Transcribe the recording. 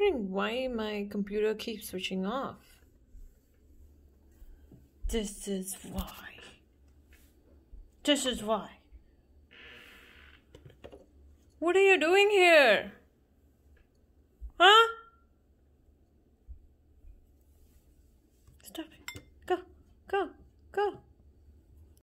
wondering why my computer keeps switching off. This is why. This is why. What are you doing here? Huh? Stop Go, go, go.